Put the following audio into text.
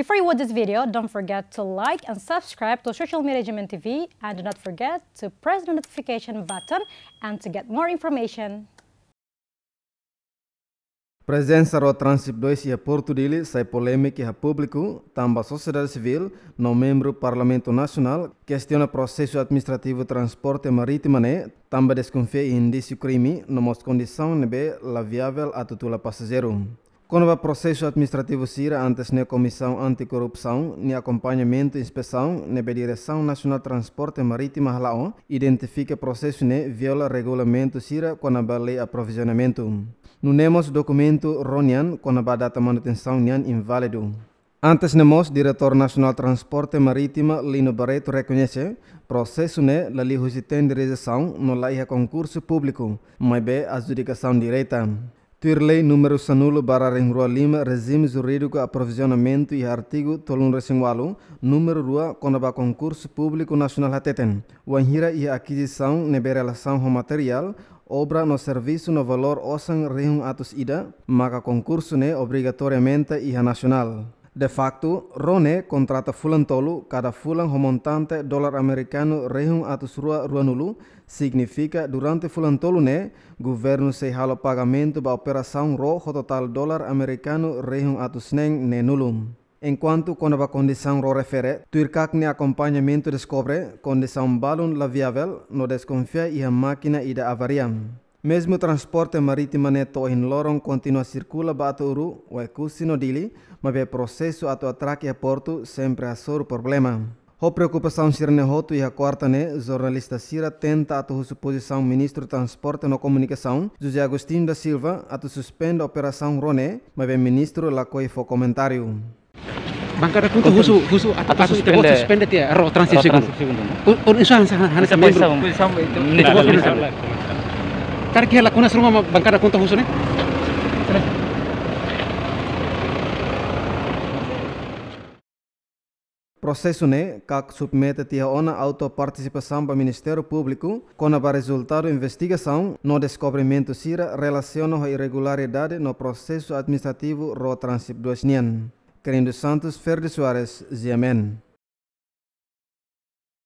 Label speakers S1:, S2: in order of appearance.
S1: Before you watch this video, don't forget to like and subscribe to Social Media Management TV and do not forget to press the notification button and to get more information. Presença do Trânsito 2 e Porto Dili sai polêmica a público, tamba a sociedade civil, no membro do Parlamento Nacional, questiona processo administrativo transporte marítimo, né? tamba desconfia indício crime, no mos condição de be laviável a tutela passageiro. Quando o processo administrativo CIRA antes na Comissão Anticorrupção, nem acompanhamento e inspeção, na Direção Nacional de Transporte Marítimo Laon, identifica processo ne viola regulamento CIRA quando a lei aprovisionamento. Não temos documento RONIAN, quando a data manutenção NIAN inválido. Antes nemos, Diretor Nacional Transporte Marítima Lino Barreto reconhece processo né la lei de rejeição no laia concurso público, mas bem adjudicação direta. Tirlei número sanulo barra rua lima regime jurídico aprovisionamento e artigo tolun resingualu número rua conaba concurso público nacional o wanhira e aquisição relação com material obra no serviço no valor osan rehum atos ida maka concurso ne obrigatoriamente e nacional De facto, Rone kontrata fulan tolu kada fulan homontante dolar Amerikanu rehung atus rua rua nulu, signifika durante fulan tolu ne, governo se halo pagamento ba operasau ro ho total dolar Amerikanu rehung atus neng ne nulum. Enquanto kona ba kondisau ro refere, tuirkak ne acompanhamento descobre kondisau balun la viável no desconfia iha máquina ida avariam. Mesmo o transporte marítimo neto em lorong continua a circula baturu, uekusino dili, mas o processo ato atraque a porto sempre a soro problema. A preocupação sirne hoto e a quarta né, jornalista sira tenta ato suposição ministro transporte no comunicação, José Agostinho da Silva, ato suspende a operação Roné, mas o ministro lacoi foi comentário. Bangkara a tu husu husu atau husu itu waktu suspend dia ro transisi kan. Un insan sana sana sampai sampai. Cara, que ela né? é uma bancada conta né? Processo ne né? CAC submete a ona autoparticipação para Ministério Público com o resultado investigação no descobrimento sira relacionado à irregularidade no processo administrativo ro transip 2 Querendo Santos, Ferdi Soares, Ziamen.